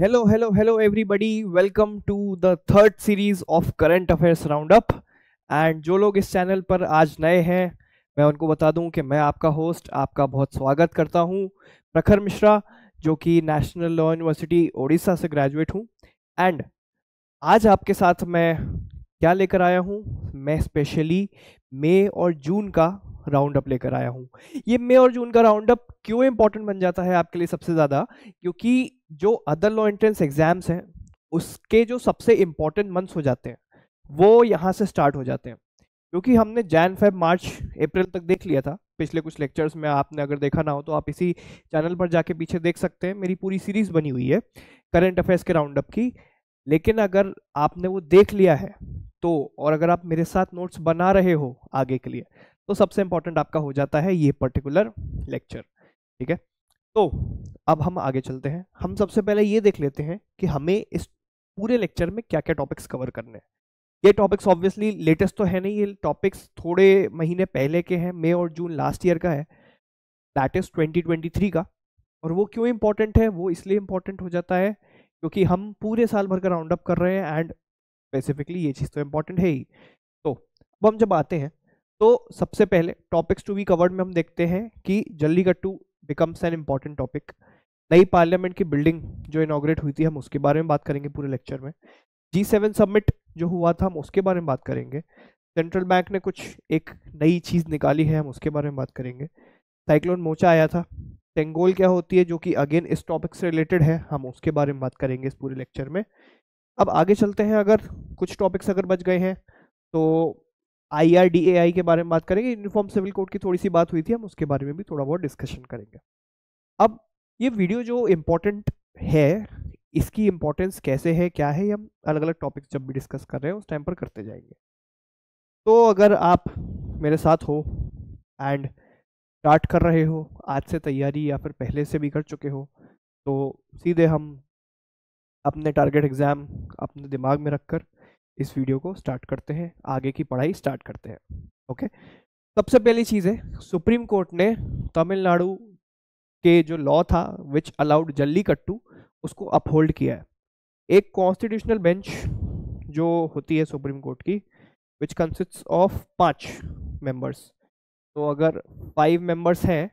hello hello hello welcome to the third series of current affairs round up and जो लोग इस channel पर आज नए हैं मैं उनको बता दूं कि मैं आपका होस्ट आपका बहुत स्वागत करता हूं प्रखर मिश्रा जो कि नेशनल लॉ यूनिवर्सिटी ओडिशा से ग्रेजुएट हूं एंड आज आपके साथ मैं क्या लेकर आया हूं मैं स्पेशली मई और जून का राउंड अप लेकर आया हूँ ये मे और जून का राउंड अप क्यों इंपॉर्टेंट बन जाता है आपके लिए सबसे ज़्यादा क्योंकि जो अदर लॉ एंट्रेंस एग्जाम्स हैं उसके जो सबसे इम्पोर्टेंट मंथ्स हो जाते हैं वो यहाँ से स्टार्ट हो जाते हैं क्योंकि हमने जैन फेब मार्च अप्रैल तक देख लिया था पिछले कुछ लेक्चर्स में आपने अगर देखा ना हो तो आप इसी चैनल पर जाके पीछे देख सकते हैं मेरी पूरी सीरीज बनी हुई है करंट अफेयर्स के राउंड अप की लेकिन अगर आपने वो देख लिया है तो और अगर आप मेरे साथ नोट्स बना रहे हो आगे के लिए तो सबसे इंपॉर्टेंट आपका हो जाता है ये पर्टिकुलर लेक्चर ठीक है तो अब हम आगे चलते हैं हम सबसे पहले ये देख लेते हैं कि हमें इस पूरे लेक्चर में क्या क्या टॉपिक्स कवर करने हैं ये टॉपिक्स ऑब्वियसली लेटेस्ट तो है नहीं ये टॉपिक्स थोड़े महीने पहले के हैं मई और जून लास्ट ईयर का है दैट इज़ 2023 का और वो क्यों इम्पोर्टेंट है वो इसलिए इम्पोर्टेंट हो जाता है क्योंकि हम पूरे साल भर का राउंड अप कर रहे हैं एंड स्पेसिफिकली ये चीज़ तो इम्पोर्टेंट है ही तो अब हम जब आते हैं तो सबसे पहले टॉपिक्स टू बी कवर्ड में हम देखते हैं कि jallikattu becomes an important topic नई पार्लियामेंट की बिल्डिंग जो इनाग्रेट हुई थी हम उसके बारे में बात करेंगे पूरे लेक्चर में जी सेवन सबमिट जो हुआ था हम उसके बारे में बात करेंगे सेंट्रल बैंक ने कुछ एक नई चीज़ निकाली है हम उसके बारे में बात करेंगे साइक्लोन मोचा आया था टेंगोल क्या होती है जो कि अगेन इस टॉपिक से रिलेटेड है हम उसके बारे में बात करेंगे इस पूरे लेक्चर में अब आगे चलते हैं अगर कुछ टॉपिक्स अगर बच गए हैं तो आई के बारे में बात करेंगे यूनिफॉर्म सिविल कोड की थोड़ी सी बात हुई थी हम उसके बारे में भी थोड़ा बहुत डिस्कशन करेंगे अब ये वीडियो जो इम्पोर्टेंट है इसकी इम्पोर्टेंस कैसे है क्या है हम अलग अलग टॉपिक्स जब भी डिस्कस कर रहे हैं उस टाइम पर करते जाएंगे तो अगर आप मेरे साथ हो एंड स्टार्ट कर रहे हो आज से तैयारी या फिर पहले से भी कर चुके हो तो सीधे हम अपने टारगेट एग्ज़ाम अपने दिमाग में रखकर इस वीडियो को स्टार्ट करते हैं आगे की पढ़ाई स्टार्ट करते हैं ओके सबसे पहली चीज़ है सुप्रीम कोर्ट ने तमिलनाडु के जो लॉ था विच अलाउड जल्लीकट्टू उसको अपहोल्ड किया है एक कॉन्स्टिट्यूशनल बेंच जो होती है सुप्रीम कोर्ट की विच कंसिस्ट ऑफ पाँच मेंबर्स तो अगर फाइव मेंबर्स हैं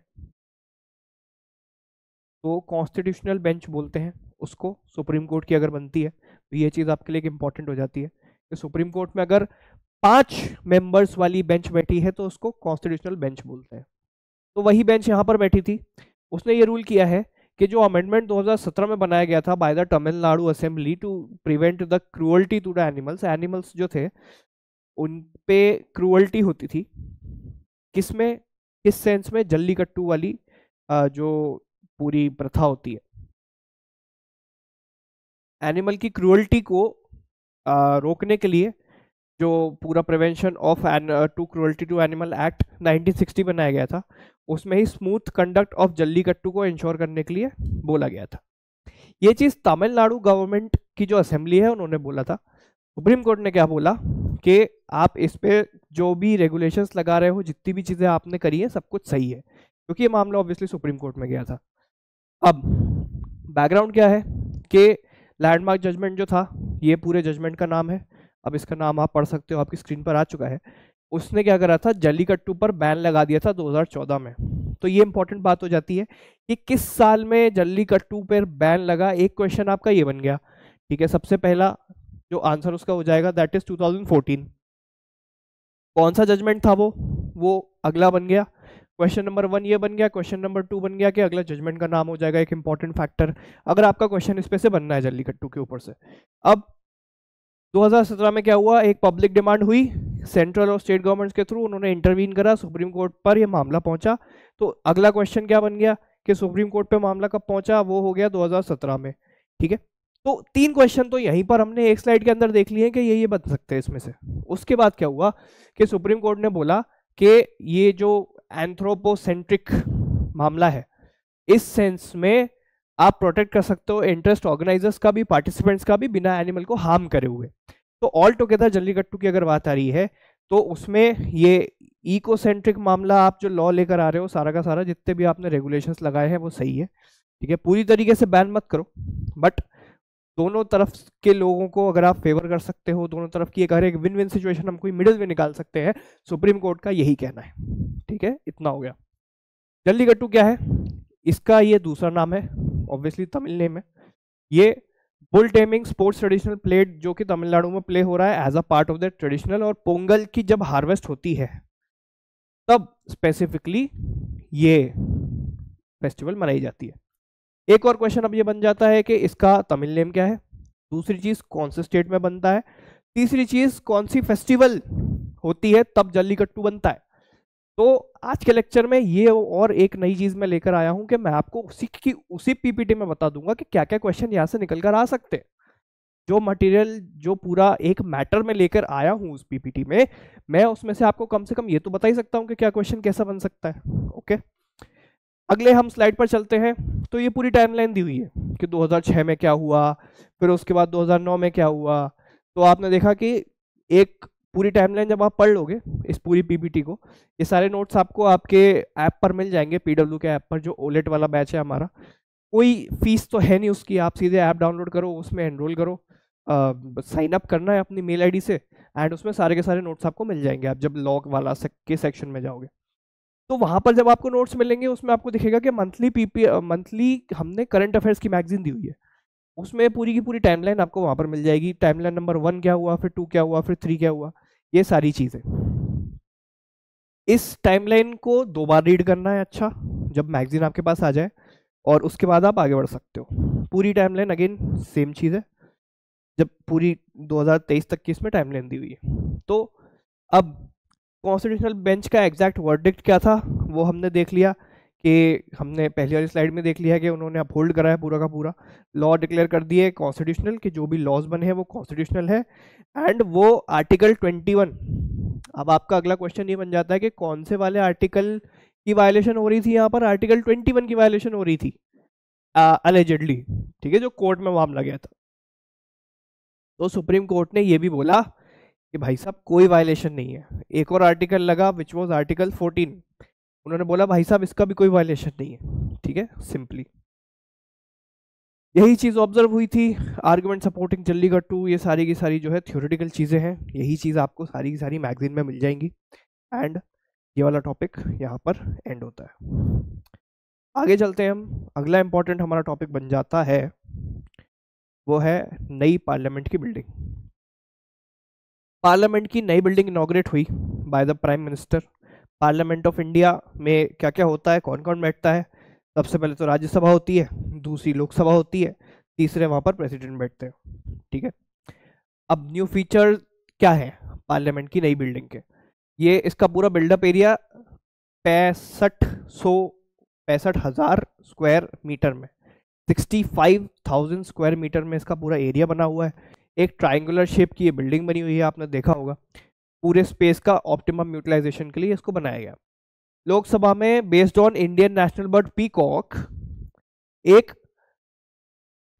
तो कॉन्स्टिट्यूशनल बेंच बोलते हैं उसको सुप्रीम कोर्ट की अगर बनती है तो ये चीज़ आपके लिए एक इम्पॉर्टेंट हो जाती है कि सुप्रीम कोर्ट में अगर पांच मेंबर्स वाली बेंच बैठी है तो उसको कॉन्स्टिट्यूशनल बेंच बोलते हैं तो वही बेंच यहाँ पर बैठी थी उसने ये रूल किया है कि जो अमेंडमेंट 2017 में बनाया गया था by the Tamil Nadu assembly to prevent the cruelty to the animals animals जो थे उन पे क्रूअल्टी होती थी किसमें किस सेंस में जल्ली कट्टू वाली जो पूरी प्रथा होती है एनिमल की क्रूअल्टी को रोकने के लिए जो पूरा prevention of an to cruelty to animal act 1960 बनाया गया था उसमें ही स्मूथ कंडक्ट ऑफ जल्लीकट्टू को इंश्योर करने के लिए बोला गया था ये चीज़ तमिलनाडु गवर्नमेंट की जो असेंबली है उन्होंने बोला था सुप्रीम कोर्ट ने क्या बोला कि आप इस पर जो भी रेगुलेशंस लगा रहे हो जितनी भी चीज़ें आपने करी है सब कुछ सही है क्योंकि ये मामला ऑब्वियसली सुप्रीम कोर्ट में गया था अब बैकग्राउंड क्या है कि लैंडमार्क जजमेंट जो था ये पूरे जजमेंट का नाम है अब इसका नाम आप पढ़ सकते हो आपकी स्क्रीन पर आ चुका है उसने क्या करा था जलीकट्टू पर बैन लगा दिया था 2014 में तो ये इंपॉर्टेंट बात हो जाती है कि किस साल में जलीकट्टू पर बैन लगा एक क्वेश्चन आपका ये बन गया ठीक है सबसे पहला जो आंसर उसका हो जाएगा दैट इज 2014 कौन सा जजमेंट था वो वो अगला बन गया क्वेश्चन नंबर वन ये बन गया क्वेश्चन नंबर टू बन गया कि अगला जजमेंट का नाम हो जाएगा एक इंपॉर्टेंट फैक्टर अगर आपका क्वेश्चन इस पे से बनना है जल्दी कट्टू के ऊपर से अब 2017 में क्या हुआ एक पब्लिक डिमांड हुई सेंट्रल और स्टेट गवर्नमेंट्स के थ्रू उन्होंने इंटरवीन करा सुप्रीम कोर्ट पर यह मामला पहुंचा तो अगला क्वेश्चन क्या बन गया कि सुप्रीम कोर्ट पे मामला कब पहुंचा वो हो गया 2017 में ठीक है तो तीन क्वेश्चन तो यहीं पर हमने एक स्लाइड के अंदर देख लिए कि ये ये बन सकते हैं इसमें से उसके बाद क्या हुआ कि सुप्रीम कोर्ट ने बोला कि ये जो एंथ्रोपोसेंट्रिक मामला है इस सेंस में आप प्रोटेक्ट कर सकते हो इंटरेस्ट ऑर्गेनाइजर्स का भी पार्टिसिपेंट्स का भी बिना एनिमल को हार्म करे हुए तो ऑल टुगेदर जल्ली की अगर बात आ रही है तो उसमें ये इकोसेंट्रिक मामला आप जो लॉ लेकर आ रहे हो सारा का सारा जितने भी आपने रेगुलेशंस लगाए हैं वो सही है ठीक है पूरी तरीके से बैन मत करो बट दोनों तरफ के लोगों को अगर आप फेवर कर सकते हो दोनों तरफ की अगर एक विन विन सिचुएशन हम कोई मिडिल में निकाल सकते हैं सुप्रीम कोर्ट का यही कहना है ठीक है इतना हो गया जल्दी गट्टू क्या है इसका ये दूसरा नाम है ऑब्वियसली तमिल नेम है ये bull taming sports traditional plate जो कि तमिलनाडु में प्ले हो रहा है as a part of the traditional और पोंगल की जब हार्वेस्ट होती है तब स्पेसिफिकली ये फेस्टिवल मनाई जाती है एक और क्वेश्चन अब ये बन जाता है कि इसका तमिल नेम क्या है दूसरी चीज कौन से स्टेट में बनता है तीसरी चीज कौन सी फेस्टिवल होती है तब जल्लीकट्टू बनता है तो आज के लेक्चर में ये और एक नई चीज मैं लेकर आया हूं कि मैं आपको उसी की उसी पीपीटी में बता दूंगा कि क्या क्या क्वेश्चन यहाँ से निकल कर आ सकते हैं जो मटेरियल जो पूरा एक मैटर में लेकर आया हूं उस पीपीटी में मैं उसमें से आपको कम से कम ये तो बता ही सकता हूं कि क्या क्वेश्चन कैसा बन सकता है ओके अगले हम स्लाइड पर चलते हैं तो ये पूरी टाइमलाइन दी हुई है कि 2006 में क्या हुआ फिर उसके बाद 2009 में क्या हुआ तो आपने देखा कि एक पूरी टाइमलाइन जब आप पढ़ लोगे इस पूरी पीपीटी को ये सारे नोट्स आपको आपके ऐप पर मिल जाएंगे पीडब्ल्यू के ऐप पर जो ओलेट वाला बैच है हमारा कोई फीस तो है नहीं उसकी आप सीधे ऐप डाउनलोड करो उसमें एनरोल करो साइन अप करना है अपनी मेल आईडी से एंड उसमें सारे के सारे नोट्स आपको मिल जाएंगे आप जब लॉग वाला से, के सेक्शन में जाओगे तो वहाँ पर जब आपको नोट्स मिलेंगे उसमें आपको दिखेगा कि मंथली पीपी मंथली हमने करंट अफेयर्स की मैगजीन दी हुई है उसमें पूरी की पूरी टाइमलाइन आपको वहाँ पर मिल जाएगी टाइमलाइन नंबर वन क्या हुआ फिर टू क्या हुआ फिर थ्री क्या हुआ ये सारी चीज़ें इस टाइमलाइन को दो बार रीड करना है अच्छा जब मैगजीन आपके पास आ जाए और उसके बाद आप आगे बढ़ सकते हो पूरी टाइमलाइन अगेन सेम चीज़ है जब पूरी 2023 तक की इसमें टाइमलाइन दी हुई है तो अब कॉन्स्टिट्यूशनल बेंच का एग्जैक्ट वर्डिक्ट क्या था वो हमने देख लिया कि हमने पहली वाली स्लाइड में देख लिया है कि उन्होंने अपहोल्ड करा है पूरा का पूरा लॉ डिक्लेयर कर दिए कॉन्स्टिट्यूशनल कि जो भी लॉज बने हैं वो कॉन्स्टिट्यूशनल है एंड वो आर्टिकल वन अब आपका अगला क्वेश्चन ये बन जाता है कि कौन से वाले आर्टिकल की वायलेशन हो रही थी यहाँ पर आर्टिकल वन की वायलेशन हो रही थी अलेजडली ठीक है जो कोर्ट में मामला गया था तो सुप्रीम कोर्ट ने ये भी बोला कि भाई साहब कोई वायलेशन नहीं है एक और आर्टिकल लगा विच वॉज आर्टिकल फोर्टीन उन्होंने बोला भाई साहब इसका भी कोई वायलेशन नहीं है ठीक है सिंपली यही चीज़ ऑब्जर्व हुई थी आर्गुमेंट सपोर्टिंग जल्लीगढ़ टू ये सारी की सारी जो है थियोरिटिकल चीज़ें हैं यही चीज़ आपको सारी की सारी मैगजीन में मिल जाएंगी एंड ये वाला टॉपिक यहाँ पर एंड होता है आगे चलते हैं हम अगला इम्पॉर्टेंट हमारा टॉपिक बन जाता है वो है नई पार्लियामेंट की बिल्डिंग पार्लियामेंट की नई बिल्डिंग इनाग्रेट हुई by the prime minister parliament of India में क्या क्या होता है कौन कौन बैठता है सबसे पहले तो राज्यसभा होती है दूसरी लोकसभा होती है तीसरे वहाँ पर प्रेसिडेंट बैठते हैं ठीक है अब न्यू फीचर क्या है पार्लियामेंट की नई बिल्डिंग के ये इसका पूरा बिल्डअप एरिया पैंसठ सौ पैंसठ हज़ार स्क्वायर मीटर में sixty five thousand square metre में इसका पूरा एरिया बना हुआ है एक ट्राइंगुलर शेप की ये बिल्डिंग बनी हुई है आपने देखा होगा पूरे स्पेस का ऑप्टिमम यूटिलाइजेशन के लिए इसको बनाया गया लोकसभा में based on Indian national bird peacock एक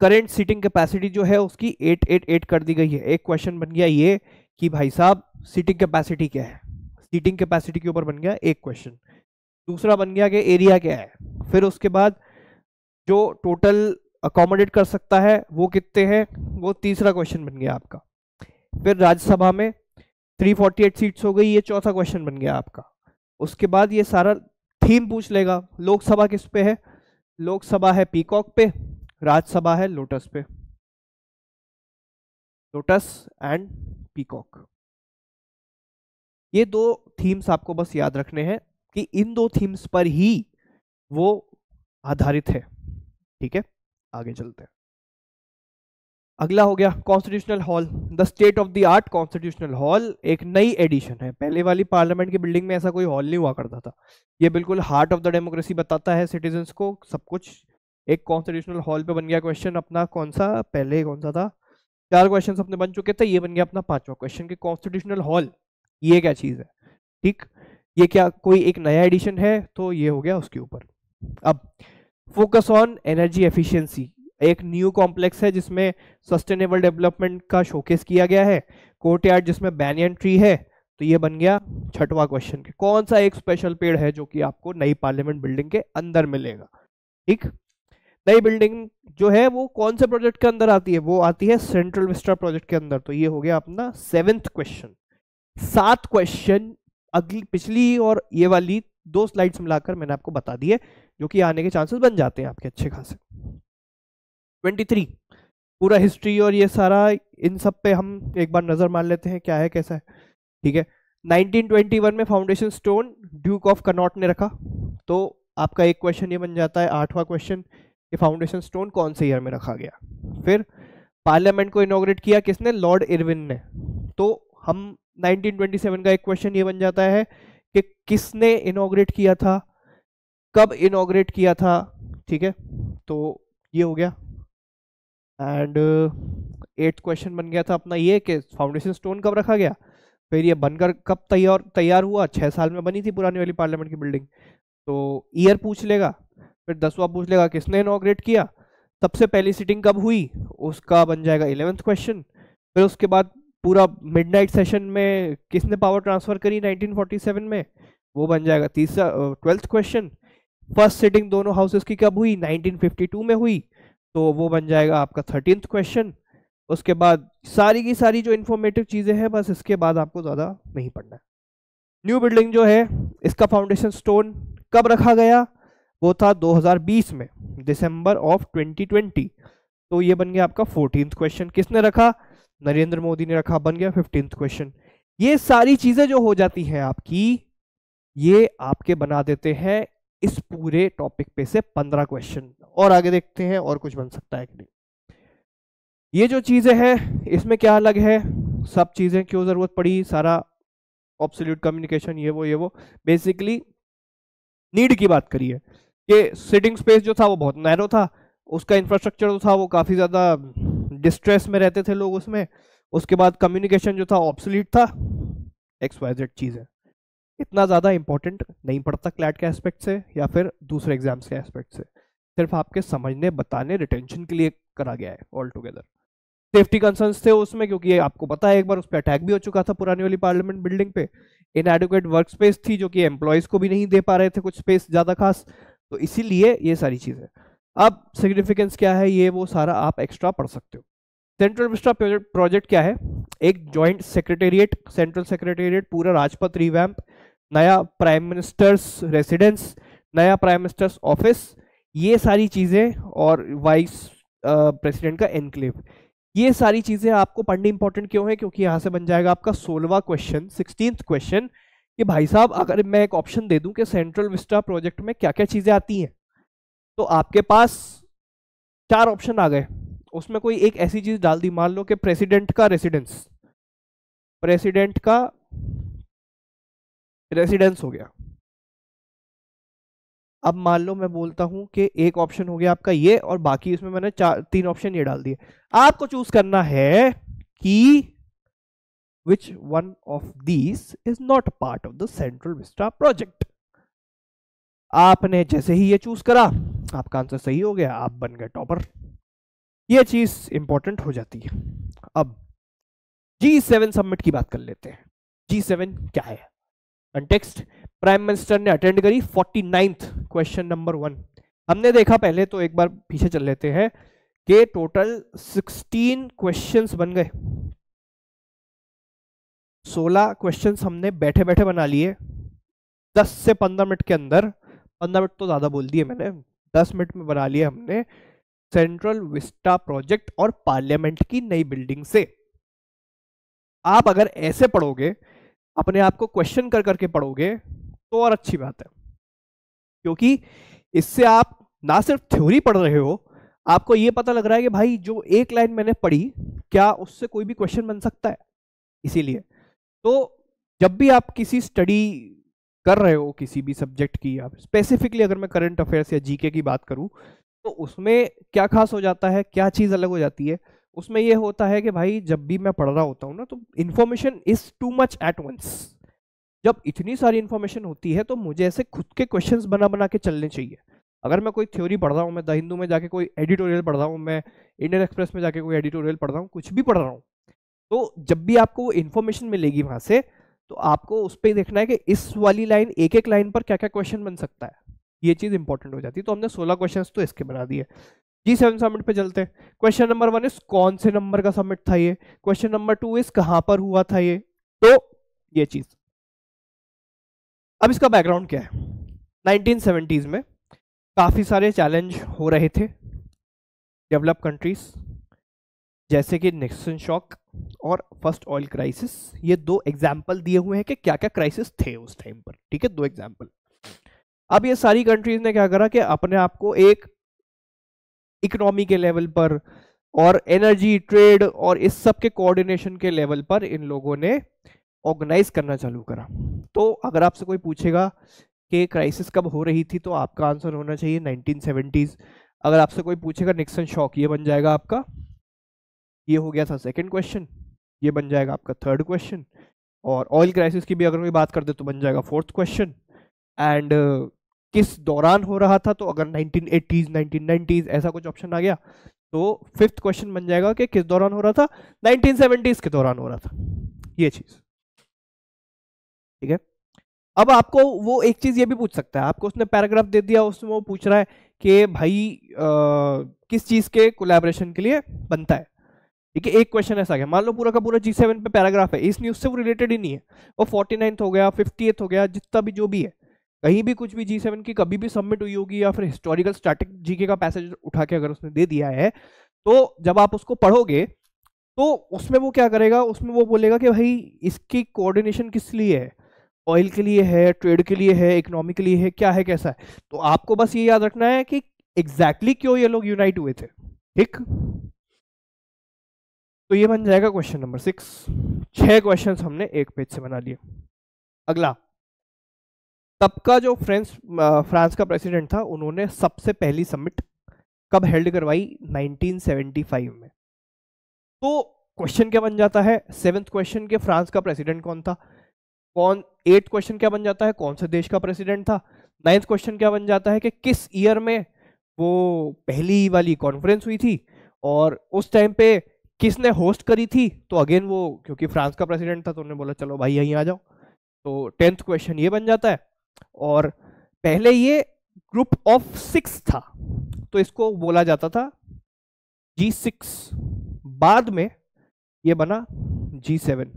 करेंट सीटिंग कैपेसिटी जो है उसकी 888 कर दी गई है एक क्वेश्चन बन गया ये कि भाई साहब सीटिंग कैपेसिटी क्या है सीटिंग कैपेसिटी के ऊपर बन गया एक क्वेश्चन दूसरा बन गया कि एरिया क्या है फिर उसके बाद जो टोटल अकोमोडेट कर सकता है वो कितने हैं वो तीसरा क्वेश्चन बन गया आपका फिर राज्यसभा में 348 सीट्स हो गई ये चौथा क्वेश्चन बन गया आपका उसके बाद ये सारा थीम पूछ लेगा लोकसभा किस पे है लोकसभा है पीकॉक पे राज्यसभा है लोटस पे लोटस एंड पीकॉक ये दो थीम्स आपको बस याद रखने हैं कि इन दो थीम्स पर ही वो आधारित है ठीक है आगे चलते हैं अगला हो गया constitutional hall the state of the art constitutional hall एक नई एडिशन है पहले वाली पार्लियामेंट की बिल्डिंग में ऐसा कोई हॉल नहीं हुआ करता था ये बिल्कुल हार्ट ऑफ द डेमोक्रेसी बताता है सिटीजन्स को सब कुछ एक कॉन्स्टिट्यूशनल हॉल पे बन गया क्वेश्चन अपना कौन सा पहले कौन सा था चार क्वेश्चन अपने बन चुके थे ये बन गया अपना पांचवा क्वेश्चन कि कॉन्स्टिट्यूशनल हॉल ये क्या चीज़ है ठीक ये क्या कोई एक नया एडिशन है तो ये हो गया उसके ऊपर अब फोकस ऑन एनर्जी एफिशियंसी एक न्यू कॉम्प्लेक्स है जिसमें सस्टेनेबल डेवलपमेंट का शोकेस किया गया है कोर्ट यार्ड जिसमें बैनियन ट्री है तो ये बन गया छठवा क्वेश्चन के कौन सा एक स्पेशल पेड़ है जो कि आपको नई पार्लियामेंट बिल्डिंग के अंदर मिलेगा ठीक नई बिल्डिंग जो है वो कौन से प्रोजेक्ट के अंदर आती है वो आती है सेंट्रल विस्टा प्रोजेक्ट के अंदर तो ये हो गया अपना सेवेंथ क्वेश्चन सात क्वेश्चन अगली पिछली और ये वाली दो स्लाइड्स मिलाकर मैंने आपको बता दिए जो कि आने के चांसेस बन जाते हैं आपके अच्छे खासे ट्वेंटी थ्री पूरा हिस्ट्री और ये सारा इन सब पे हम एक बार नज़र मार लेते हैं क्या है कैसा है ठीक है 1921 में foundation stone Duke of Connaught ने रखा तो आपका एक क्वेश्चन ये बन जाता है आठवां क्वेश्चन कि फाउंडेशन स्टोन कौन से ईयर में रखा गया फिर पार्लियामेंट को इनोग्रेट किया किसने लॉर्ड इरविन ने तो हम 1927 का एक क्वेश्चन ये बन जाता है कि किसने इनोग्रेट किया था कब इनोग्रेट किया था ठीक है तो ये हो गया एंड एट्थ क्वेश्चन बन गया था अपना ये कि फाउंडेशन स्टोन कब रखा गया फिर ये बनकर कब तैयार तैयार हुआ छः साल में बनी थी पुरानी वाली पार्लियामेंट की बिल्डिंग तो ईयर पूछ लेगा फिर दसवा पूछ लेगा किसने इनाग्रेट किया सबसे पहली सिटिंग कब हुई उसका बन जाएगा इलेवेंथ क्वेश्चन फिर उसके बाद पूरा मिडनाइट सेशन में किसने पावर ट्रांसफ़र करी 1947 में वो बन जाएगा तीसरा ट्वेल्थ क्वेश्चन फर्स्ट सिटिंग दोनों हाउसेस की कब हुई 1952 में हुई तो वो बन जाएगा आपका थर्टीन क्वेश्चन उसके बाद सारी की सारी जो इन्फॉर्मेटिव चीज़ें हैं बस इसके बाद आपको ज़्यादा नहीं पढ़ना है न्यू बिल्डिंग जो है इसका फाउंडेशन स्टोन कब रखा गया वो था 2020 में दिसंबर ऑफ 2020 तो ये बन गया आपका फोर्टीन क्वेश्चन किसने रखा नरेंद्र मोदी ने रखा बन गया फिफ्टीन क्वेश्चन ये सारी चीज़ें जो हो जाती हैं आपकी ये आपके बना देते हैं इस पूरे टॉपिक पे से पंद्रह क्वेश्चन और आगे देखते हैं और कुछ बन सकता है कि नहीं ये जो चीज़ें हैं इसमें क्या अलग है सब चीज़ें क्यों ज़रूरत पड़ी सारा ऑब्सोल्यूट कम्युनिकेशन ये वो ये वो बेसिकली नीड की बात करिए कि सिटिंग स्पेस जो था वो बहुत नैरो था उसका इंफ्रास्ट्रक्चर जो था वो काफ़ी ज़्यादा डिस्ट्रेस में रहते थे लोग उसमें उसके बाद कम्युनिकेशन जो था ऑब्सोल्यूट था एक्स वाई जेड इतना ज़्यादा इंपॉर्टेंट नहीं पड़ता क्लैट के एस्पेक्ट से या फिर दूसरे एग्जाम्स के एस्पेक्ट से सिर्फ आपके समझने बताने रिटेंशन के लिए करा गया है ऑल टुगेदर सेफ्टी कंसर्न्स थे उसमें क्योंकि आपको पता है एक बार उस पर अटैक भी हो चुका था पुरानी वाली पार्लियामेंट बिल्डिंग पे इन इनएडुकेट वर्क स्पेस थी जो कि एम्प्लॉयज़ को भी नहीं दे पा रहे थे कुछ स्पेस ज़्यादा खास तो इसीलिए ये सारी चीज़ें अब सिग्निफिकेंस क्या है ये वो सारा आप एक्स्ट्रा पढ़ सकते हो सेंट्रल विस्टा प्रोजेक्ट क्या है एक जॉइंट सेक्रेटेरिएट सेंट्रल सेक्रेटेरिएट पूरा राजपथ रिवैम्प नया प्राइम मिनिस्टर्स रेसिडेंस नया प्राइम मिनिस्टर्स ऑफिस ये सारी चीज़ें और वाइस प्रेसिडेंट का एनक्लेव ये सारी चीज़ें आपको पढ़नी इंपॉर्टेंट क्यों है क्योंकि यहाँ से बन जाएगा आपका सोलवा क्वेश्चन सिक्सटीन क्वेश्चन कि भाई साहब अगर मैं एक ऑप्शन दे दूं कि सेंट्रल विस्टा प्रोजेक्ट में क्या क्या चीज़ें आती हैं तो आपके पास चार ऑप्शन आ गए उसमें कोई एक ऐसी चीज़ डाल दी मान लो कि प्रेसिडेंट का रेसिडेंस प्रेसिडेंट का रेसिडेंस हो गया अब मान लो मैं बोलता हूं कि एक ऑप्शन हो गया आपका ये और बाकी इसमें मैंने चार तीन ऑप्शन ये डाल दिए आपको चूज करना है कि which one of these is not part of the central vista project आपने जैसे ही ये चूज करा आपका आंसर सही हो गया आप बन गए टॉपर ये चीज इंपॉर्टेंट हो जाती है अब G7 सबमिट की बात कर लेते हैं G7 क्या है कंटेक्स्ट प्राइम मिनिस्टर ने अटेंड करी forty ninth question number one हमने देखा पहले तो एक बार पीछे चल लेते हैं कि टोटल सिक्सटीन क्वेश्चंस बन गए सोलह क्वेश्चंस हमने बैठे बैठे बना लिए दस से पंद्रह मिनट के अंदर पंद्रह मिनट तो ज़्यादा बोल दिए मैंने दस मिनट में बना लिए हमने सेंट्रल विस्टा प्रोजेक्ट और पार्लियामेंट की नई बिल्डिंग से आप अगर ऐसे पढ़ोगे अपने आप को क्वेश्चन कर करके पढ़ोगे तो और अच्छी बात है क्योंकि इससे आप ना सिर्फ थ्योरी पढ़ रहे हो आपको ये पता लग रहा है कि भाई जो एक लाइन मैंने पढ़ी क्या उससे कोई भी क्वेश्चन बन सकता है इसीलिए तो जब भी आप किसी स्टडी कर रहे हो किसी भी सब्जेक्ट की आप स्पेसिफिकली अगर मैं करंट अफेयर्स या जीके की बात करूं तो उसमें क्या खास हो जाता है क्या चीज़ अलग हो जाती है उसमें ये होता है कि भाई जब भी मैं पढ़ रहा होता हूँ ना तो information is too much at once जब इतनी सारी इन्फॉर्मेशन होती है तो मुझे ऐसे खुद के क्वेश्चन बना बना के चलने चाहिए अगर मैं कोई थ्योरी पढ़ रहा हूँ मैं द हिंदू में जाके कोई एडिटोरियल पढ़ रहा हूँ मैं इंडियन एक्सप्रेस में जाके कोई एडिटोरियल पढ़ रहा हूँ कुछ भी पढ़ रहा हूँ तो जब भी आपको वो इन्फॉर्मेशन मिलेगी वहाँ से तो आपको उस पर देखना है कि इस वाली लाइन एक एक लाइन पर क्या क्या क्वेश्चन बन सकता है ये चीज़ इंपॉर्टेंट हो जाती है तो हमने सोलह क्वेश्चन तो इसके बना दिए जी सेवन समिट पे चलते हैं क्वेश्चन नंबर वन इज कौन से नंबर का समिट था ये क्वेश्चन नंबर टू इज कहां पर हुआ था ये तो ये चीज अब इसका बैकग्राउंड क्या है 1970s में काफी सारे चैलेंज हो रहे थे डेवलप कंट्रीज जैसे कि निक्सन शॉक और फर्स्ट ऑयल क्राइसिस ये दो एग्जाम्पल दिए हुए हैं कि क्या क्या क्राइसिस थे उस टाइम पर ठीक है दो एग्जाम्पल अब ये सारी कंट्रीज ने क्या करा कि अपने आप को एक इकोनॉमी के लेवल पर और एनर्जी ट्रेड और इस सब के कोऑर्डिनेशन के लेवल पर इन लोगों ने ऑर्गेनाइज करना चालू करा तो अगर आपसे कोई पूछेगा कि क्राइसिस कब हो रही थी तो आपका आंसर होना चाहिए 1970s अगर आपसे कोई पूछेगा निक्सन शॉक ये बन जाएगा आपका ये हो गया था सेकंड क्वेश्चन ये बन जाएगा आपका थर्ड क्वेश्चन और ऑयल क्राइसिस की भी अगर कोई बात कर दे तो बन जाएगा फोर्थ क्वेश्चन एंड किस दौरान हो रहा था तो अगर 1980s 1990s ऐसा कुछ ऑप्शन आ गया तो फिफ्थ क्वेश्चन बन जाएगा कि किस दौरान हो रहा था 1970s के दौरान हो रहा था ये चीज ठीक है अब आपको वो एक चीज ये भी पूछ सकता है आपको उसने पैराग्राफ दे दिया उसमें वो पूछ रहा है कि भाई आ, किस चीज के कोलैबोरेशन के लिए बनता है ठीक है एक क्वेश्चन ऐसा गया मान लो पूरा का पूरा जी सेवन पे पैराग्राफ है इस न्यूज से वो रिलेटेड ही नहीं है वो फोर्टी नाइन्थ हो गया फिफ्टी हो गया जितना भी जो भी है कहीं भी कुछ भी जी सेवन की कभी भी सबमिट हुई होगी या फिर हिस्टोरिकल स्टैटिक जीके का पैसेज उठा के अगर उसने दे दिया है तो जब आप उसको पढ़ोगे तो उसमें वो क्या करेगा उसमें वो बोलेगा कि भाई इसकी कोऑर्डिनेशन किस लिए है ऑयल के लिए है ट्रेड के लिए है इकोनॉमी के लिए है क्या है कैसा है तो आपको बस ये याद रखना है कि एग्जैक्टली exactly क्यों ये लोग यूनाइट हुए थे ठीक तो ये बन जाएगा क्वेश्चन नंबर सिक्स छह क्वेश्चन हमने एक पेज से बना लिए अगला तब का जो फ्रेंस फ्रांस का प्रेसिडेंट था उन्होंने सबसे पहली समिट कब हेल्ड करवाई 1975 में तो क्वेश्चन क्या बन जाता है सेवेंथ क्वेश्चन के फ्रांस का प्रेसिडेंट कौन था कौन एट क्वेश्चन क्या बन जाता है कौन से देश का प्रेसिडेंट था नाइन्थ क्वेश्चन क्या बन जाता है कि किस ईयर में वो पहली वाली कॉन्फ्रेंस हुई थी और उस टाइम पे किसने होस्ट करी थी तो अगेन वो क्योंकि फ्रांस का प्रेसिडेंट था तो उन्होंने बोला चलो भाई यहीं आ जाओ तो टेंथ क्वेश्चन ये बन जाता है और पहले ये ग्रुप ऑफ सिक्स था तो इसको बोला जाता था जी सिक्स बाद में ये बना जी सेवन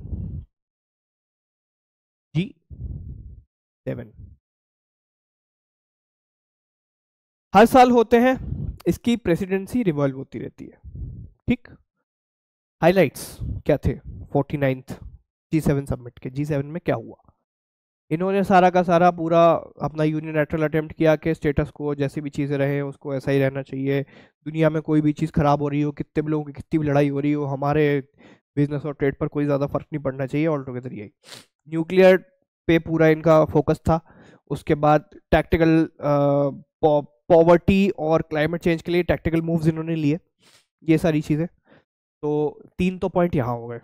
जी सेवन हर साल होते हैं इसकी प्रेसिडेंसी रिवॉल्व होती रहती है ठीक हाइलाइट्स क्या थे forty ninth G seven summit के जी सेवन में क्या हुआ इन्होंने सारा का सारा पूरा अपना एट्रल अटैम्प्ट किया कि स्टेटस को जैसी भी चीज़ें रहें उसको ऐसा ही रहना चाहिए दुनिया में कोई भी चीज़ ख़राब हो रही हो कितने भी लोगों की कितनी भी लड़ाई हो रही हो हमारे बिजनेस और ट्रेड पर कोई ज़्यादा फ़र्क नहीं पड़ना चाहिए ऑल टुगेदर यही न्यूक्लियर पे पूरा इनका फोकस था उसके बाद टैक्टिकल पॉवर्टी और क्लाइमेट चेंज के लिए टैक्टिकल मूव्स इन्होंने लिए ये सारी चीज़ें तो तीन तो पॉइंट यहाँ हो गए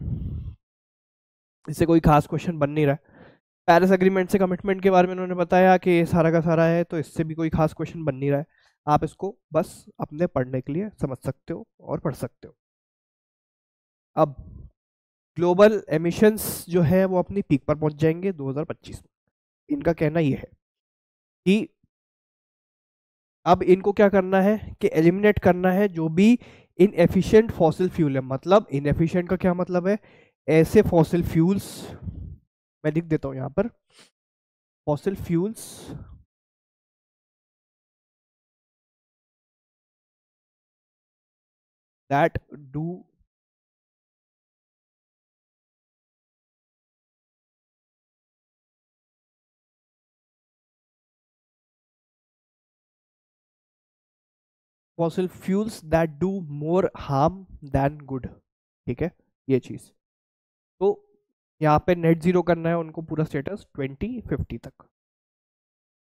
इससे कोई खास क्वेश्चन बन नहीं रहा है पैरिस अग्रीमेंट से कमिटमेंट के बारे में उन्होंने बताया कि ये सारा का सारा है तो इससे भी कोई खास क्वेश्चन बन नहीं रहा है आप इसको बस अपने पढ़ने के लिए समझ सकते हो और पढ़ सकते हो अब ग्लोबल एमिशंस जो है वो अपनी पीक पर पहुंच जाएंगे 2025 में इनका कहना ये है कि अब इनको क्या करना है कि एलिमिनेट करना है जो भी इनएफिशिएंट फॉसिल फ्यूल है मतलब इनएफिशिएंट का क्या मतलब है ऐसे फॉसिल फ्यूल्स मैं लिख देता हूं यहां पर fossil fuels that do fossil fuels that do more harm than good ठीक है ये चीज तो यहाँ पे नेट जीरो करना है उनको पूरा स्टेटस ट्वेंटी फिफ्टी तक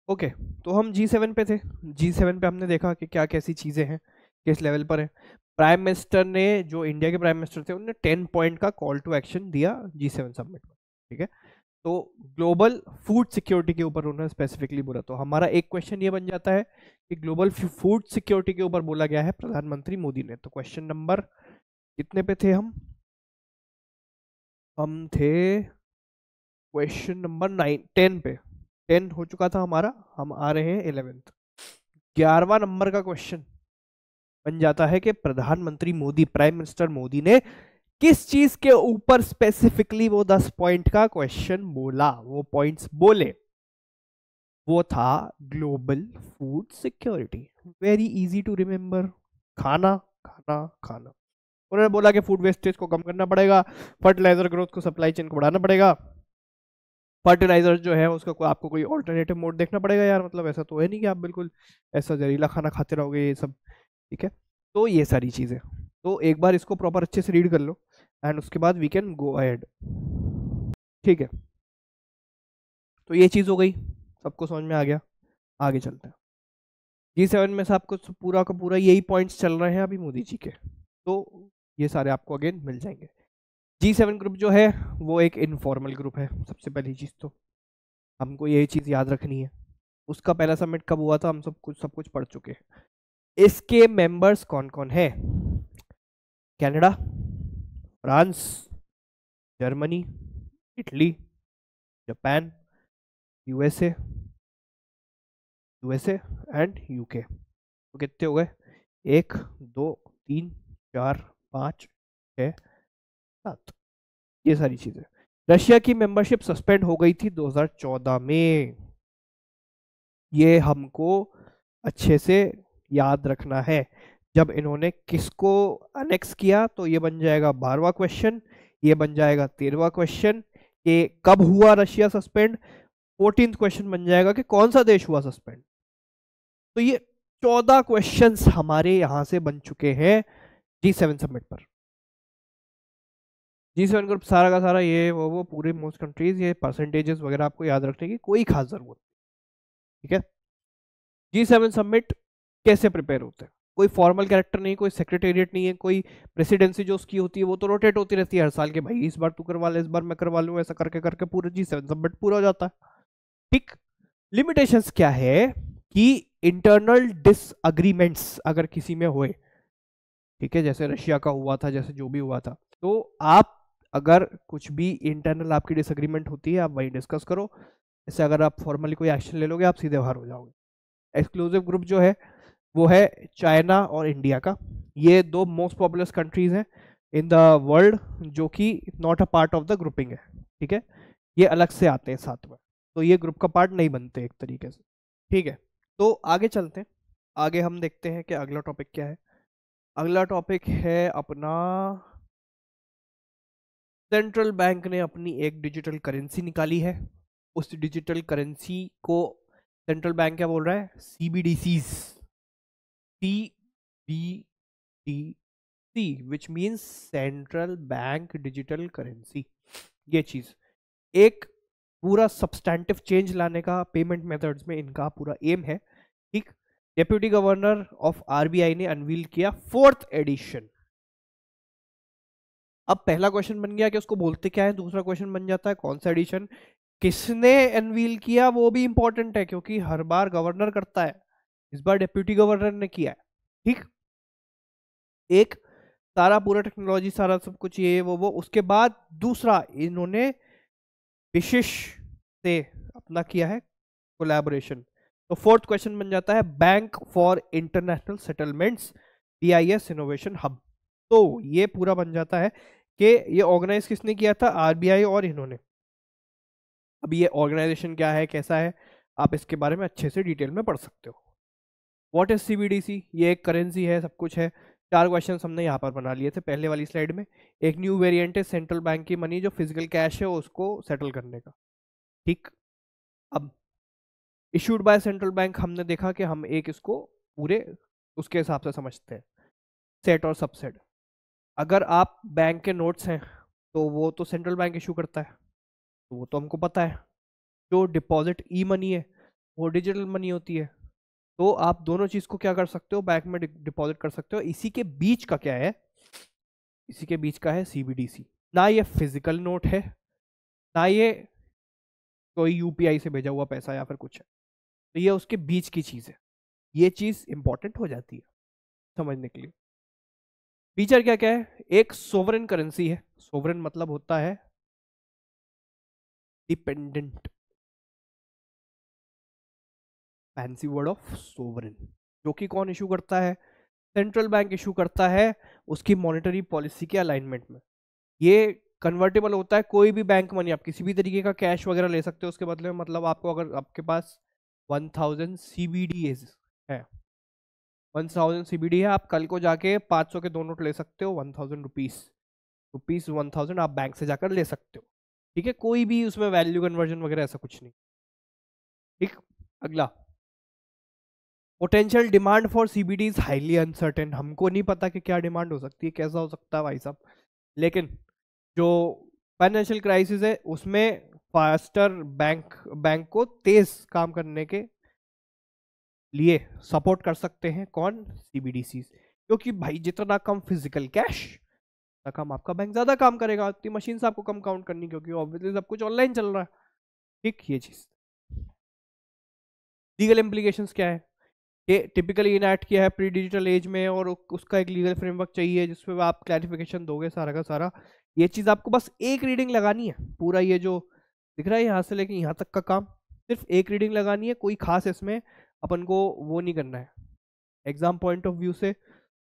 ओके okay, तो हम जी सेवन पे थे जी सेवन पे हमने देखा कि क्या कैसी चीज़ें हैं किस लेवल पर हैं प्राइम मिनिस्टर ने जो इंडिया के प्राइम मिनिस्टर थे उन्होंने टेन पॉइंट का कॉल टू एक्शन दिया जी सेवन सबमिट में ठीक है तो ग्लोबल फूड सिक्योरिटी के ऊपर उन्होंने स्पेसिफिकली बोला तो हमारा एक क्वेश्चन ये बन जाता है कि ग्लोबल फूड सिक्योरिटी के ऊपर बोला गया है प्रधानमंत्री मोदी ने तो क्वेश्चन नंबर कितने पे थे हम हम थे क्वेश्चन नंबर नाइन टेन पे टेन हो चुका था हमारा हम आ रहे हैं इलेवेंथ ग्यारहवा नंबर का क्वेश्चन बन जाता है कि प्रधानमंत्री मोदी प्राइम मिनिस्टर मोदी ने किस चीज के ऊपर स्पेसिफिकली वो दस पॉइंट का क्वेश्चन बोला वो पॉइंट्स बोले वो था global food security very easy to remember खाना खाना खाना उन्होंने बोला कि फूड वेस्टेज को कम करना पड़ेगा फर्टिलाइजर ग्रोथ को सप्लाई चेन को बढ़ाना पड़ेगा फर्टिलाइजर जो है उसका को आपको कोई ऑल्टरनेटिव मोड देखना पड़ेगा यार मतलब ऐसा तो है नहीं कि आप बिल्कुल ऐसा जहरीला खाना खाते रहोगे ये सब ठीक है तो ये सारी चीज़ें तो एक बार इसको प्रॉपर अच्छे से रीड कर लो एंड उसके बाद वी कैन गो अहेड ठीक है तो ये चीज़ हो गई सबको समझ में आ गया आगे चलते हैं जी सेवन में से आपको पूरा का पूरा यही पॉइंट्स चल रहे हैं अभी मोदी जी के तो ये सारे आपको अगेन मिल जाएंगे जी सेवन ग्रुप जो है वो एक इनफॉर्मल ग्रुप है सबसे पहली चीज़ तो हमको यही चीज़ याद रखनी है उसका पहला सबमिट कब हुआ था हम सब कुछ सब कुछ पढ़ चुके हैं इसके मेंबर्स कौन कौन है Canada France Germany Italy Japan USA USA and UK तो कितने हो गए एक दो तीन चार पाँच छः सात ये सारी चीज़ें रशिया की मेंबरशिप सस्पेंड हो गई थी 2014 में ये हमको अच्छे से याद रखना है जब इन्होंने किसको अनेक्स किया तो ये बन जाएगा बारवा क्वेश्चन ये बन जाएगा तेरवा क्वेश्चन कि कब हुआ रशिया सस्पेंड फोर्टीन क्वेश्चन बन जाएगा कि कौन सा देश हुआ सस्पेंड तो ये चौदह क्वेश्चंस हमारे यहाँ से बन चुके हैं जी सेवन सबमिट पर जी सेवन ग्रुप सारा का सारा ये वो वो पूरे मोस्ट कंट्रीज ये परसेंटेजेस वगैरह आपको याद रखने की कोई खास ज़रूरत ठीक है जी सेवन सबमिट कैसे प्रिपेयर होते हैं कोई फॉर्मल कैरेक्टर नहीं कोई सेक्रेटेरिएट नहीं है कोई प्रेसिडेंसी जो उसकी होती है वो तो रोटेट होती रहती है हर साल के भाई इस बार तू करवा ले इस बार मैं करवा लूँ ऐसा करके करके पूरा जी सेवन सबमिट पूरा हो जाता है ठीक लिमिटेशंस क्या है कि इंटरनल डिसअग्रीमेंट्स अगर किसी में होए ठीक है जैसे रशिया का हुआ था जैसे जो भी हुआ था तो आप अगर कुछ भी इंटरनल आपकी डिसएग्रीमेंट होती है आप वहीं डिस्कस करो इससे अगर आप फॉर्मली कोई एक्शन ले लोगे आप सीधे बाहर हो जाओगे एक्सक्लूसिव ग्रुप जो है वो है चाइना और इंडिया का ये दो मोस्ट पॉपुलस कंट्रीज हैं इन द वर्ल्ड जो कि not a part of the grouping है ठीक है ये अलग से आते हैं साथ में तो ये ग्रुप का पार्ट नहीं बनते एक तरीके से ठीक है तो आगे चलते हैं आगे हम देखते हैं कि अगला टॉपिक क्या है अगला टॉपिक है अपना सेंट्रल बैंक ने अपनी एक डिजिटल करेंसी निकाली है उस डिजिटल करेंसी को सेंट्रल बैंक क्या बोल रहा है C B D Cs C B D C which means central bank digital currency ये चीज़ एक पूरा सब्सटैंटिव चेंज लाने का पेमेंट मेथड्स में इनका पूरा एम है ठीक डेप्यूटी गवर्नर ऑफ आरबीआई ने अनवील किया फोर्थ एडिशन अब पहला क्वेश्चन बन गया कि उसको बोलते क्या है दूसरा क्वेश्चन बन जाता है कौन सा एडिशन किसने अनवील किया वो भी इंपॉर्टेंट है क्योंकि हर बार गवर्नर करता है इस बार डिप्यूटी गवर्नर ने किया है ठीक एक सारा पूरा टेक्नोलॉजी सारा सब कुछ ये वो वो उसके बाद दूसरा इन्होंने विशेष से अपना किया है कोलेबोरेशन तो फोर्थ क्वेश्चन बन जाता है bank for international settlements BIS innovation hub तो ये पूरा बन जाता है कि ये ऑर्गेनाइज किसने किया था आरबीआई और इन्होंने अब ये ऑर्गेनाइजेशन क्या है कैसा है आप इसके बारे में अच्छे से डिटेल में पढ़ सकते हो वॉट इज सी ये एक करेंसी है सब कुछ है चार क्वेश्चन हमने यहाँ पर बना लिए थे पहले वाली स्लाइड में एक न्यू वेरिएंट है सेंट्रल बैंक की मनी जो फिजिकल कैश है उसको सेटल करने का ठीक अब इशूड बाय सेंट्रल बैंक हमने देखा कि हम एक इसको पूरे उसके हिसाब से समझते हैं सेट और सबसेट अगर आप बैंक के नोट्स हैं तो वो तो सेंट्रल बैंक इशू करता है तो वो तो हमको पता है जो डिपॉजिट ई मनी है वो डिजिटल मनी होती है तो आप दोनों चीज़ को क्या कर सकते हो बैंक में डिपॉजिट कर सकते हो इसी के बीच का क्या है इसी के बीच का है सीबीडीसी ना ये फिजिकल नोट है ना ये कोई यूपीआई से भेजा हुआ पैसा या फिर कुछ है तो ये उसके बीच की चीज़ है ये चीज़ इंपॉर्टेंट हो जाती है समझने के लिए फीचर क्या क्या है एक सोवरन करेंसी है सोवरन मतलब होता है dependent fancy word of sovereign जो कि कौन इशू करता है सेंट्रल बैंक इशू करता है उसकी मॉनेटरी पॉलिसी के अलाइनमेंट में ये कन्वर्टेबल होता है कोई भी बैंक मनी आप किसी भी तरीके का कैश वगैरह ले सकते हो उसके बदले में मतलब आपको अगर आपके पास one thousand C B D है one thousand C B D है आप कल को जाके पाँच सौ के दो नोट ले सकते हो one thousand rupees rupees one thousand आप बैंक से जाकर ले सकते हो ठीक है कोई भी उसमें वैल्यू कन्वर्जन वगैरह ऐसा कुछ नहीं ठीक अगला potential demand for C B D is highly uncertain हमको नहीं पता कि क्या डिमांड हो सकती है कैसा हो सकता है भाई साहब लेकिन जो फाइनेंशियल क्राइसिस है उसमें फास्टर बैंक बैंक को तेज काम करने के लिए सपोर्ट कर सकते हैं कौन सीबीडीसी क्योंकि भाई जितना कम फिजिकल कैश उतना कम आपका बैंक ज़्यादा काम करेगा उतनी मशीन्स आपको कम काउंट करनी क्योंकि ऑब्वियसली सब कुछ ऑनलाइन चल रहा है ठीक ये चीज़ लीगल इम्प्लीकेशन क्या है ये टिपिकली इनैक्ट किया है प्री डिजिटल एज में और उसका एक लीगल फ्रेमवर्क चाहिए जिसमें आप क्लैरिफिकेशन दोगे सारा का सारा ये चीज़ आपको बस एक रीडिंग लगानी है पूरा ये जो दिख रहा है यहाँ से लेकिन यहाँ तक का काम सिर्फ एक रीडिंग लगानी है कोई खास इसमें अपन को वो नहीं करना है एग्ज़ाम पॉइंट ऑफ व्यू से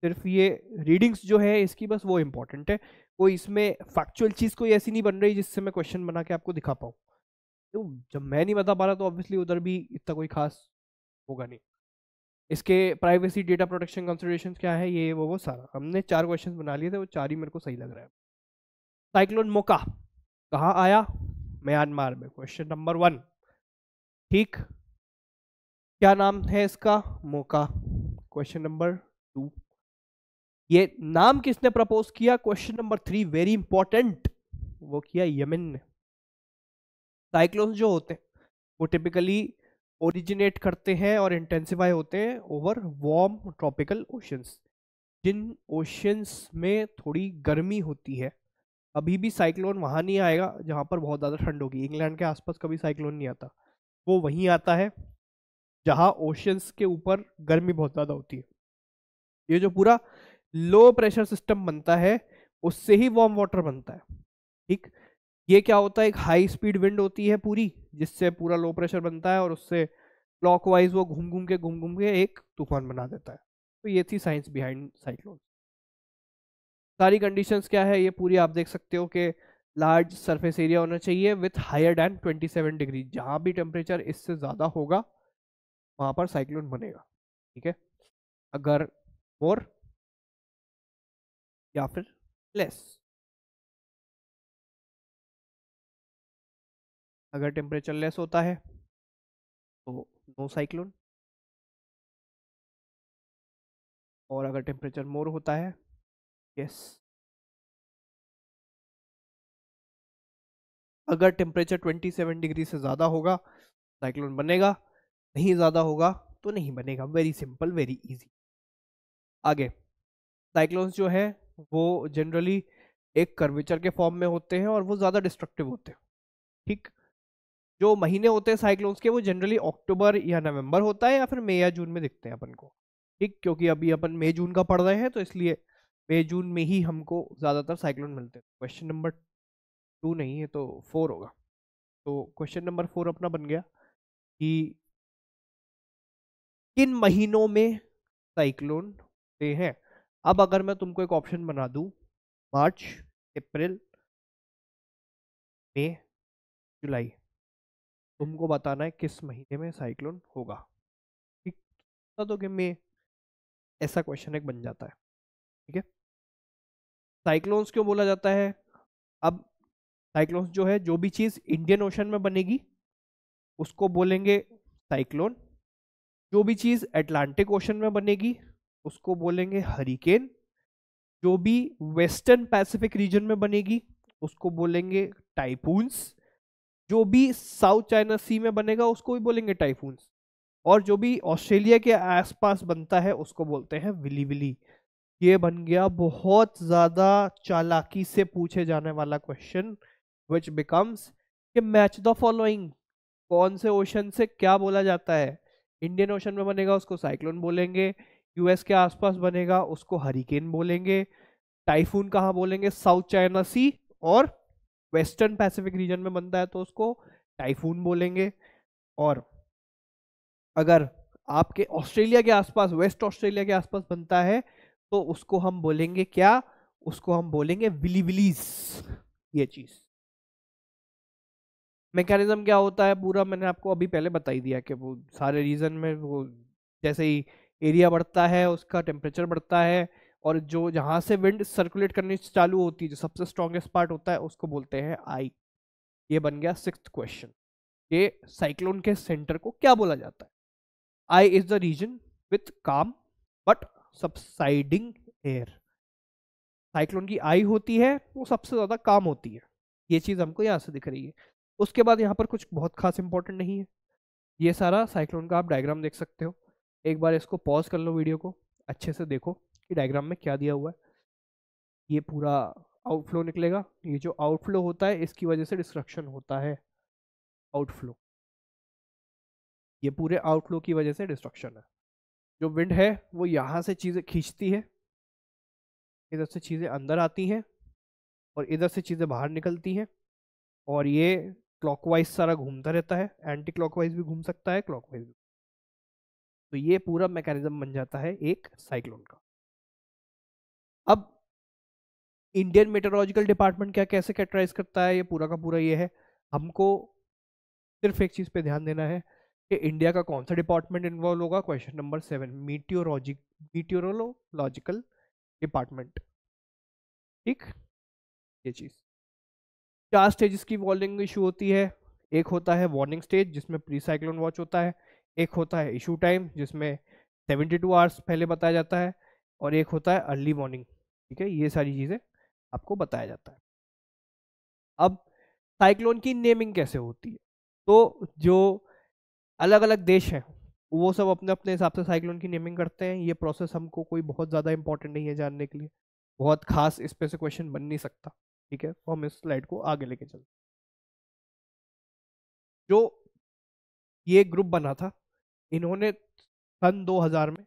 सिर्फ ये रीडिंग्स जो है इसकी बस वो इम्पॉर्टेंट है कोई इसमें फैक्चुअल चीज़ कोई ऐसी नहीं बन रही जिससे मैं क्वेश्चन बना के आपको दिखा पाऊँ तो जब मैं नहीं बता पा रहा तो ऑब्वियसली उधर भी इतना कोई खास होगा नहीं इसके प्राइवेसी डेटा प्रोटेक्शन कंसिडरेशन क्या है ये वो वो सारा हमने चार क्वेश्चन बना लिए थे वो चार ही मेरे को सही लग रहा है साइक्लोन मोका कहाँ आया म्यांमार में क्वेश्चन नंबर वन ठीक क्या नाम है इसका मोका क्वेश्चन नंबर टू ये नाम किसने प्रपोज किया question number three very important वो किया यमिन ने साइक्लोन जो होते हैं वो टिपिकली ओरिजिनेट करते हैं और इंटेंसिफाई होते हैं ओवर वार्म ट्रॉपिकल ओशंस जिन ओशंस में थोड़ी गर्मी होती है अभी भी साइक्लोन वहाँ नहीं आएगा जहाँ पर बहुत ज़्यादा ठंड होगी इंग्लैंड के आसपास कभी साइक्लोन नहीं आता वो वहीं आता है जहाँ ओशंस के ऊपर गर्मी बहुत ज़्यादा होती है ये जो पूरा लो प्रेशर सिस्टम बनता है उससे ही वार्म वाटर बनता है ठीक ये क्या होता है एक हाई स्पीड विंड होती है पूरी जिससे पूरा लो प्रेशर बनता है और उससे क्लॉकवाइज वो घूम घूम के घूम घूम के एक तूफान बना देता है तो ये थी साइंस बिहाइंड साइक्लोन सारी कंडीशंस क्या है ये पूरी आप देख सकते हो कि लार्ज सरफेस एरिया होना चाहिए विथ हायर दैन 27 डिग्री जहाँ भी टेम्परेचर इससे ज़्यादा होगा वहाँ पर साइक्लोन बनेगा ठीक है अगर मोर या फिर लेस अगर टेम्परेचर लेस होता है तो नो साइक्लोन और अगर टेम्परेचर मोर होता है yes अगर टेम्परेचर 27 डिग्री से ज़्यादा होगा साइक्लोन बनेगा नहीं ज़्यादा होगा तो नहीं बनेगा वेरी सिंपल वेरी इजी आगे साइक्लोन्स जो है वो जनरली एक कर्वेचर के फॉर्म में होते हैं और वो ज़्यादा डिस्ट्रक्टिव होते हैं ठीक जो महीने होते हैं साइक्लोन्स के वो जनरली अक्टूबर या नवंबर होता है या फिर मई या जून में दिखते हैं अपन को ठीक क्योंकि अभी अपन मई जून का पढ़ रहे हैं तो इसलिए मई जून में ही हमको ज़्यादातर साइक्लोन मिलते हैं क्वेश्चन नंबर टू नहीं है तो फोर होगा तो क्वेश्चन नंबर फोर अपना बन गया कि किन महीनों में साइक्लोन होते हैं अब अगर मैं तुमको एक ऑप्शन बना दूं मार्च अप्रैल मई जुलाई तुमको बताना है किस महीने में साइक्लोन होगा ठीक तो मे मई ऐसा क्वेश्चन एक बन जाता है ठीक है साइक्लोन्स क्यों बोला जाता है अब साइक्लोन्स जो है जो भी चीज़ इंडियन ओशन में बनेगी उसको बोलेंगे साइक्लोन जो भी चीज़ एटलांटिक ओशन में बनेगी उसको बोलेंगे हरिकेन जो भी वेस्टर्न पैसिफिक रीजन में बनेगी उसको बोलेंगे टाइफून्स जो भी साउथ चाइना सी में बनेगा उसको भी बोलेंगे टाइफून्स और जो भी ऑस्ट्रेलिया के आसपास बनता है उसको बोलते हैं विली विली ये बन गया बहुत ज्यादा चालाकी से पूछे जाने वाला क्वेश्चन विच बिकम्स कि मैच द फॉलोइंग कौन से ओशन से क्या बोला जाता है इंडियन ओशन में बनेगा उसको साइक्लोन बोलेंगे यूएस के आसपास बनेगा उसको हरिकेन बोलेंगे टाइफून कहाँ बोलेंगे साउथ चाइना सी और वेस्टर्न पैसिफिक रीजन में बनता है तो उसको टाइफून बोलेंगे और अगर आपके ऑस्ट्रेलिया के आसपास वेस्ट ऑस्ट्रेलिया के आसपास बनता है तो उसको हम बोलेंगे क्या उसको हम बोलेंगे विलीविलीज ये चीज मैकेनिज्म क्या होता है पूरा मैंने आपको अभी पहले बताई दिया कि वो सारे रीजन में वो जैसे ही एरिया बढ़ता है उसका टेम्परेचर बढ़ता है और जो जहाँ से विंड सर्कुलेट करनी चालू होती है जो सबसे स्ट्रॉन्गेस्ट पार्ट होता है उसको बोलते हैं आई ये बन गया सिक्स क्वेश्चन ये साइक्लोन के सेंटर को क्या बोला जाता है eye is the region with calm but subsiding air cyclone की आई होती है वो सबसे ज़्यादा काम होती है ये चीज़ हमको यहाँ से दिख रही है उसके बाद यहाँ पर कुछ बहुत खास इंपॉर्टेंट नहीं है ये सारा साइक्लोन का आप डायग्राम देख सकते हो एक बार इसको पॉज कर लो वीडियो को अच्छे से देखो कि डायग्राम में क्या दिया हुआ है ये पूरा आउटफ्लो निकलेगा ये जो आउटफ्लो होता है इसकी वजह से डिस्ट्रक्शन होता है आउटफ्लो ये पूरे आउटफ्लो की वजह से डिस्ट्रक्शन है जो विंड है वो यहाँ से चीज़ें खींचती है इधर से चीज़ें अंदर आती हैं और इधर से चीज़ें बाहर निकलती हैं और ये क्लॉकवाइज सारा घूमता रहता है एंटी क्लॉकवाइज भी घूम सकता है क्लॉकवाइज भी तो ये पूरा मैकेनिज्म बन जाता है एक साइक्लोन का अब इंडियन मेटरोलॉजिकल डिपार्टमेंट क्या कैसे कैटराइज करता है ये पूरा का पूरा ये है हमको सिर्फ एक चीज़ पे ध्यान देना है कि इंडिया का कौन सा डिपार्टमेंट इन्वॉल्व होगा question number seven meteorologic meteorological department ठीक ये चीज़ चार स्टेजेस की वार्निंग इशू होती है एक होता है वार्निंग स्टेज जिसमें प्री साइक्लोन वॉच होता है एक होता है इशू टाइम जिसमें 72 आवर्स पहले बताया जाता है और एक होता है अर्ली वार्निंग ठीक है ये सारी चीज़ें आपको बताया जाता है अब साइक्लोन की नेमिंग कैसे होती है तो जो अलग अलग देश हैं वो सब अपने अपने हिसाब से साइक्लोन की नेमिंग करते हैं ये प्रोसेस हमको कोई बहुत ज़्यादा इंपॉर्टेंट नहीं है जानने के लिए बहुत खास इस पर से क्वेश्चन बन नहीं सकता ठीक है तो हम इस स्लाइड को आगे लेके चलते जो ये ग्रुप बना था इन्होंने सन 2000 में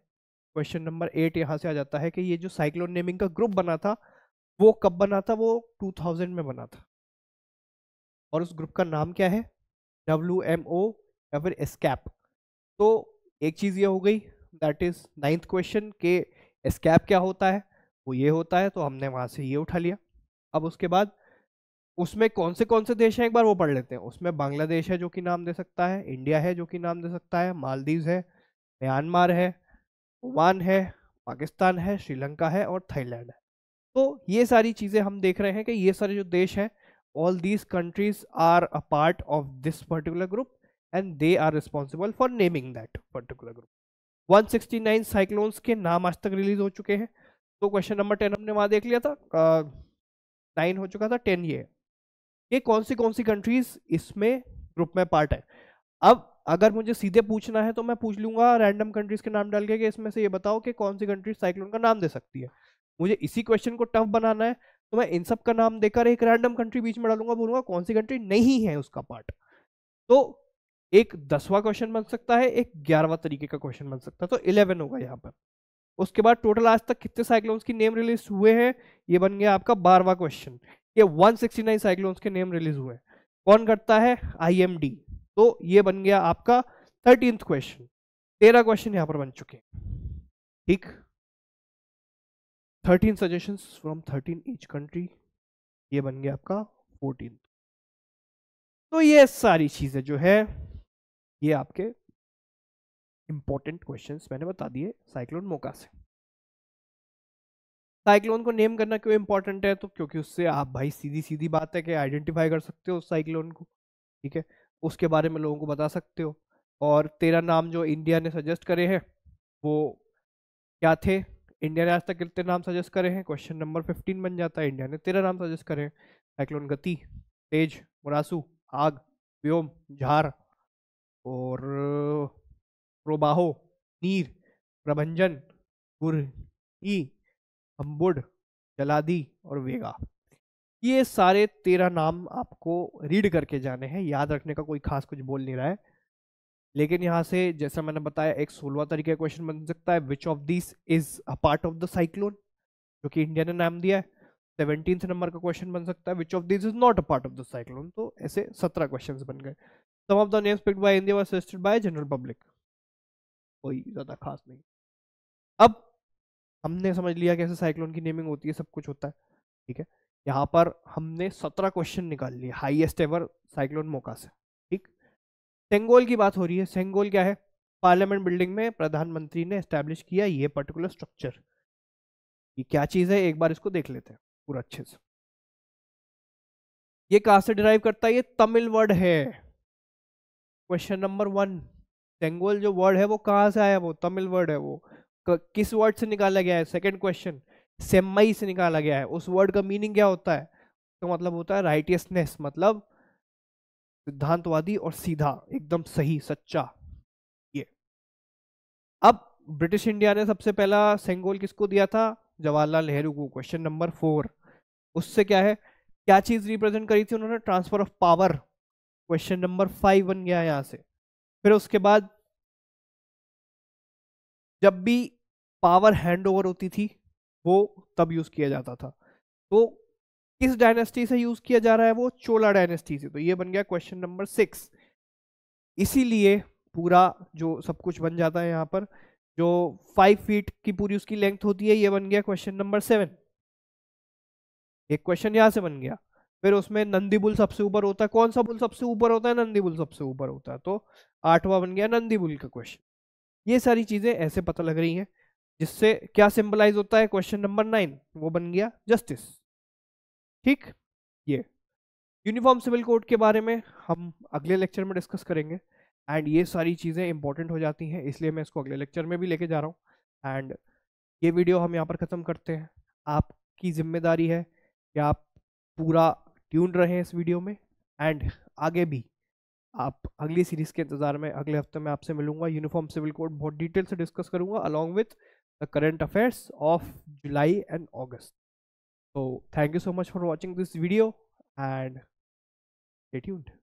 क्वेश्चन नंबर एट यहाँ से आ जाता है कि ये जो साइक्लोन नेमिंग का ग्रुप बना था वो कब बना था वो 2000 में बना था और उस ग्रुप का नाम क्या है डब्ल्यू एम ओ या फिर एस्केप तो एक चीज़ ये हो गई दैट इज़ नाइन्थ क्वेश्चन के एस्केप क्या होता है वो ये होता है तो हमने वहाँ से ये उठा लिया अब उसके बाद उसमें कौन से कौन से देश हैं एक बार वो पढ़ लेते हैं उसमें बांग्लादेश है जो कि नाम दे सकता है इंडिया है जो कि नाम दे सकता है मालदीव है म्यांमार है ओमान है पाकिस्तान है श्रीलंका है और थाईलैंड है तो ये सारी चीज़ें हम देख रहे हैं कि ये सारे जो देश हैं all these countries are a part of this particular group and they are responsible for naming that particular group 169 cyclones के नाम आज तक रिलीज हो चुके हैं तो क्वेश्चन नंबर टेन हमने वहाँ देख लिया था nine ho chuka tha 10 ye ye kaun si kaun si countries isme group mein part hai ab अगर मुझे सीधे पूछना है तो मैं पूछ लूंगा रैंडम कंट्रीज के नाम डाल के कि इसमें से ये बताओ कि कौन सी कंट्रीज साइक्लोन का नाम दे सकती है मुझे इसी क्वेश्चन को टफ बनाना है तो मैं इन सब का नाम देकर एक रैंडम कंट्री बीच में डालूंगा बोलूंगा कौन सी कंट्री नहीं है उसका पार्ट तो एक दसवा क्वेश्चन बन सकता है एक ग्यारहवा तरीके का क्वेश्चन बन सकता है तो इलेवन होगा यहाँ पर उसके बाद टोटल आज तक कितने साइक्लोन्स की नेम रिलीज हुए हैं ये बन गया आपका बारहवा क्वेश्चन ये 169 साइक्लोन्स के नेम रिलीज हुए हैं कौन करता है आईएमडी तो ये बन गया आपका थर्टीन क्वेश्चन तेरह क्वेश्चन यहाँ पर बन चुके हैं ठीक thirteen suggestion from thirteen each country ये बन गया आपका फोर्टीन तो ये सारी चीजें जो है ये आपके इंपॉर्टेंट क्वेश्चन मैंने बता दिए साइक्लोन मोका से साइक्लोन को नेम करना क्यों इंपॉर्टेंट है तो क्योंकि उससे आप भाई सीधी सीधी बात है कि आइडेंटिफाई कर सकते हो उस साइक्लोन को ठीक है उसके बारे में लोगों को बता सकते हो और तेरा नाम जो इंडिया ने सजेस्ट करे हैं वो क्या थे इंडिया ने आज तक कितने नाम सजेस्ट करे हैं क्वेश्चन नंबर फिफ्टीन बन जाता है इंडिया ने तेरा नाम सजेस्ट करे हैं साइक्लोन गति तेज मुरासू आग व्योम झार और प्रोबाहो नीर प्रभंजन गुर अम्बुड जलादी और वेगा ये सारे तेरह नाम आपको रीड करके जाने हैं याद रखने का कोई खास कुछ बोल नहीं रहा है लेकिन यहाँ से जैसा मैंने बताया एक सोलवा तरीके का क्वेश्चन बन सकता है which of this is a part of the cyclone जो कि इंडिया ने नाम दिया है सेवनटीन नंबर का क्वेश्चन बन सकता है which of this is not a part of the cyclone तो ऐसे सत्रह क्वेश्चन बन गए some of the names picked by India were suggested by general public कोई ज़्यादा खास नहीं अब हमने समझ लिया कैसे साइक्लोन की नेमिंग होती है सब कुछ होता है ठीक है यहाँ पर हमने सत्रह क्वेश्चन निकाल लिए हाईएस्ट एवर साइक्लोन मौका से ठीक सेंगोल की बात हो रही है सेंगोल क्या है पार्लियामेंट बिल्डिंग में प्रधानमंत्री ने एस्टेब्लिश किया ये पर्टिकुलर स्ट्रक्चर ये क्या चीज़ है एक बार इसको देख लेते हैं पूरा अच्छे से ये कहाँ से डिराइव करता है ये तमिल वर्ड है क्वेश्चन नंबर वन सेंगोल जो वर्ड है वो कहाँ से आया वो तमिल वर्ड है वो किस वर्ड से निकाला गया है सेकेंड क्वेश्चन सेमई से निकाला गया है उस वर्ड का मीनिंग क्या होता है तो मतलब होता है राइटियसनेस मतलब सिद्धांतवादी और सीधा एकदम सही सच्चा ये अब ब्रिटिश इंडिया ने सबसे पहला सेंगोल किसको दिया था जवाहरलाल नेहरू को क्वेश्चन नंबर फोर उससे क्या है क्या चीज रिप्रेजेंट करी थी उन्होंने transfer of power question number five बन गया यहां से फिर उसके बाद जब भी पावर हैंडओवर होती थी वो तब यूज़ किया जाता था तो किस डायनेस्टी से यूज़ किया जा रहा है वो चोला डायनेस्टी से तो ये बन गया क्वेश्चन नंबर सिक्स इसीलिए पूरा जो सब कुछ बन जाता है यहाँ पर जो फाइव फीट की पूरी उसकी लेंथ होती है ये बन गया क्वेश्चन नंबर सेवन एक क्वेश्चन यहां से बन गया फिर उसमें नंदी बुल सबसे ऊपर होता है कौन सा बुल सबसे ऊपर होता है नंदी बुल सबसे ऊपर होता है तो आठवां बन गया नंदी बुल का क्वेश्चन ये सारी चीजें ऐसे पता लग रही हैं जिससे क्या सिंबलाइज होता है क्वेश्चन नंबर नाइन वो बन गया जस्टिस ठीक ये यूनिफॉर्म सिविल कोड के बारे में हम अगले लेक्चर में डिस्कस करेंगे एंड ये सारी चीज़ें इंपॉर्टेंट हो जाती हैं इसलिए मैं इसको अगले लेक्चर में भी लेके जा रहा हूँ एंड ये वीडियो हम यहाँ पर ख़त्म करते हैं आपकी जिम्मेदारी है कि आप पूरा ट्यून रहे इस वीडियो में एंड आगे भी आप अगली सीरीज़ के इंतज़ार में अगले हफ्ते में आपसे मिलूंगा यूनिफॉर्म सिविल कोड बहुत डिटेल से डिस्कस करूंगा along with the current affairs of July and August तो thank you so much for watching this video and tuned